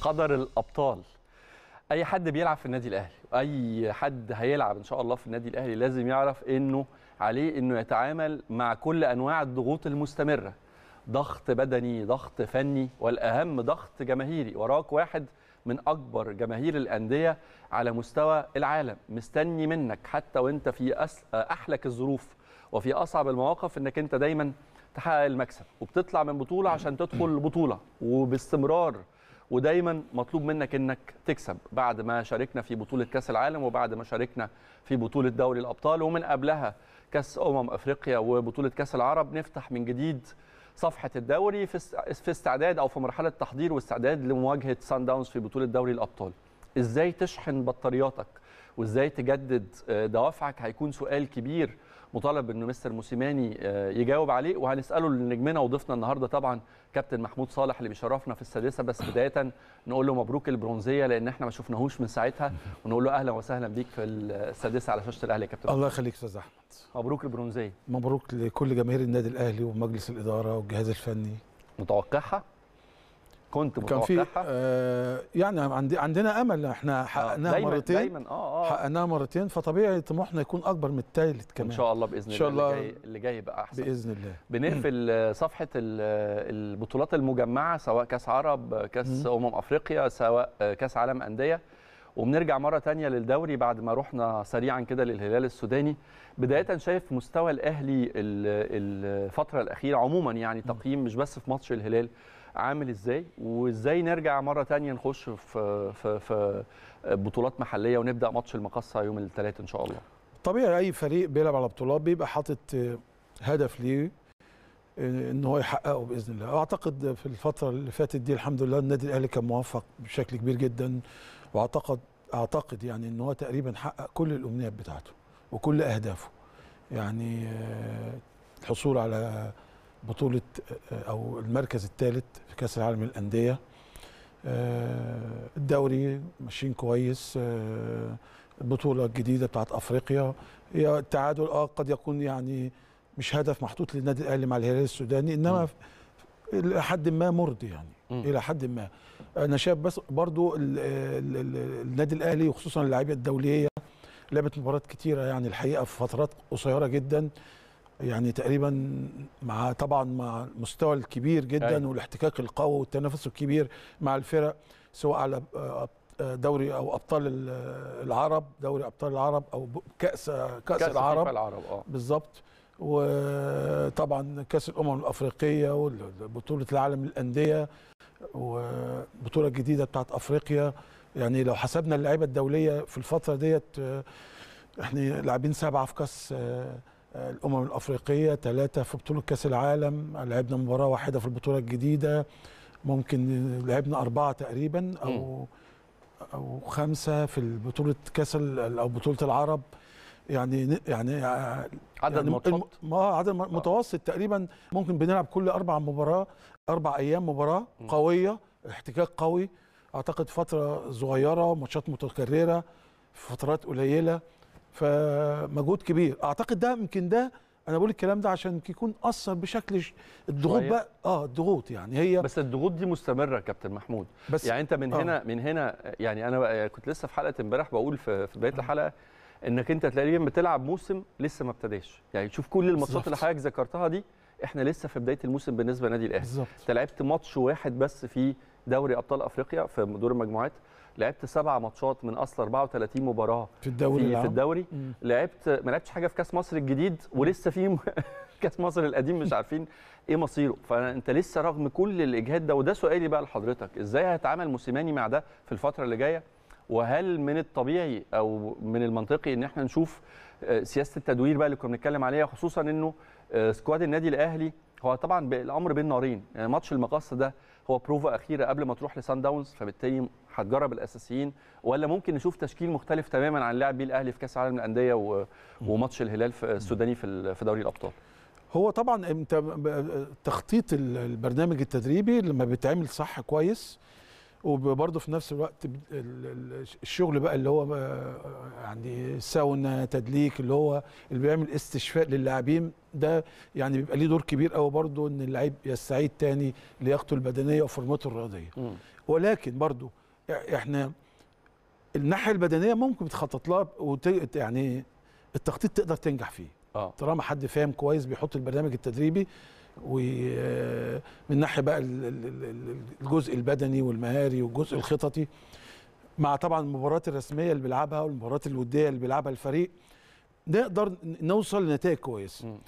قدر الابطال اي حد بيلعب في النادي الاهلي اي حد هيلعب ان شاء الله في النادي الاهلي لازم يعرف انه عليه انه يتعامل مع كل انواع الضغوط المستمره ضغط بدني ضغط فني والاهم ضغط جماهيري وراك واحد من اكبر جماهير الانديه على مستوى العالم مستني منك حتى وانت في أس... احلك الظروف وفي اصعب المواقف انك انت دايما تحقق المكسب وبتطلع من بطوله عشان تدخل بطوله وباستمرار ودايما مطلوب منك انك تكسب بعد ما شاركنا في بطوله كاس العالم وبعد ما شاركنا في بطوله دوري الابطال ومن قبلها كاس امم افريقيا وبطوله كاس العرب نفتح من جديد صفحه الدوري في استعداد او في مرحله تحضير واستعداد لمواجهه سان داونز في بطوله دوري الابطال ازاي تشحن بطارياتك وازاي تجدد آه، دوافعك هيكون سؤال كبير مطالب ان مستر موسيماني آه، يجاوب عليه وهنساله لنجمنا وضيفنا النهارده طبعا كابتن محمود صالح اللي بيشرفنا في السادسه بس بدايه نقول له مبروك البرونزيه لان احنا ما شفناهوش من ساعتها ونقول له اهلا وسهلا بيك في السادسه على شاشه الاهلي يا كابتن الله يخليك استاذ احمد مبروك البرونزيه مبروك لكل جماهير النادي الاهلي ومجلس الاداره والجهاز الفني متوقعها كنت كان في آه يعني عندي عندنا امل احنا آه، حققناها دايماً مرتين دايما اه اه حققناها مرتين فطبيعي طموحنا يكون اكبر من الثالث كمان ان شاء الله باذن الله اللي جاي اللي جاي يبقى احسن باذن الله بنقفل صفحه البطولات المجمعه سواء كاس عرب كاس امم افريقيا سواء آه، كاس عالم انديه وبنرجع مره تانية للدوري بعد ما رحنا سريعا كده للهلال السوداني بدايه شايف مستوى الاهلي الفتره الاخيره عموما يعني تقييم مش بس في ماتش الهلال عامل ازاي وازاي نرجع مره ثانيه نخش في في في بطولات محليه ونبدا ماتش المقصه يوم الثلاث ان شاء الله طبيعي اي فريق بيلعب على بطولات بيبقى حاطط آه، هدف ليه آه، ان هو يحققه باذن الله اعتقد في الفتره اللي فاتت دي الحمد لله النادي الاهلي كان موفق بشكل كبير جدا واعتقد اعتقد يعني ان هو تقريبا حقق كل الامنيات بتاعته وكل اهدافه يعني آه، الحصول على بطوله او المركز الثالث في كاس العالم للانديه آه، الدوري ماشيين كويس آه، البطوله الجديده بتاعت افريقيا هي التعادل اه قد يكون يعني مش هدف محطوط للنادي الاهلي مع الهلال السوداني انما الى حد ما مرضي يعني م. الى حد ما انا شايف بس برضو النادي الاهلي وخصوصا اللعيبه الدوليه لعبت مباريات كتيره يعني الحقيقه في فترات قصيره جدا يعني تقريبا مع طبعا مع المستوى الكبير جدا أي. أيوة. والاحتكاك القوي والتنافس الكبير مع الفرق سواء على دوري او ابطال العرب دوري ابطال العرب او كاس كاس, كأس العرب, العرب. آه. بالظبط وطبعا كاس الامم الافريقيه وبطوله العالم للانديه وبطوله جديده بتاعت افريقيا يعني لو حسبنا اللعيبه الدوليه في الفتره ديت آه، احنا لاعبين سبعه في كاس آه، الامم الافريقيه ثلاثه في بطوله كاس العالم لعبنا مباراه واحده في البطوله الجديده ممكن لعبنا اربعه تقريبا او او خمسه في بطوله كاس او بطوله العرب يعني يعني عدد يعني ماتشات ما آه، عدد آه. متوسط تقريبا ممكن بنلعب كل اربع مباراه اربع ايام مباراه قويه احتكاك قوي اعتقد فتره صغيره ماتشات متكرره فترات قليله فمجهود كبير اعتقد ده يمكن ده انا بقول الكلام ده عشان يكون اثر بشكل الضغوط بقى اه الضغوط يعني هي بس الضغوط دي مستمره كابتن محمود بس يعني انت من آه. هنا من هنا يعني انا كنت لسه في حلقه امبارح بقول في, بدايه آه. الحلقه انك انت تقريبا بتلعب موسم لسه ما ابتداش يعني تشوف كل الماتشات اللي حضرتك ذكرتها دي احنا لسه في بدايه الموسم بالنسبه لنادي الاهلي انت لعبت ماتش واحد بس في دوري ابطال افريقيا في دور المجموعات لعبت سبع ماتشات من اصل 34 مباراه في الدوري في, في الدوري لعبت ما لعبتش حاجه في كاس مصر الجديد ولسه في كاس مصر القديم مش عارفين ايه مصيره فانت لسه رغم كل الاجهاد ده وده سؤالي بقى لحضرتك ازاي هيتعامل موسيماني مع ده في الفتره اللي جايه وهل من الطبيعي او من المنطقي ان احنا نشوف آه، سياسه التدوير بقى اللي كنا بنتكلم عليها خصوصا انه آه، سكواد النادي الاهلي هو طبعا الامر بين نارين يعني ماتش المقص ده هو بروفا اخيره قبل ما تروح لسان داونز فبالتالي هتجرب الاساسيين ولا ممكن نشوف تشكيل مختلف تماما عن لعب الاهلي في كاس العالم للانديه وماتش الهلال السوداني في في دوري الابطال هو طبعا انت تخطيط البرنامج التدريبي لما بيتعمل صح كويس وبرضه في نفس الوقت الشغل بقى اللي هو يعني ساونا تدليك اللي هو اللي بيعمل استشفاء للاعبين ده يعني بيبقى ليه دور كبير قوي برضه ان اللعيب يستعيد تاني لياقته البدنيه وفورمته الرياضيه ولكن برضه احنا الناحيه البدنيه ممكن تخطط لها وت... يعني التخطيط تقدر تنجح فيه آه. طالما حد فاهم كويس بيحط البرنامج التدريبي ومن آه، ناحيه بقى الجزء البدني والمهاري والجزء الخططي مع طبعا المباريات الرسميه اللي بيلعبها والمباريات الوديه اللي بيلعبها الفريق نقدر نوصل لنتائج كويسه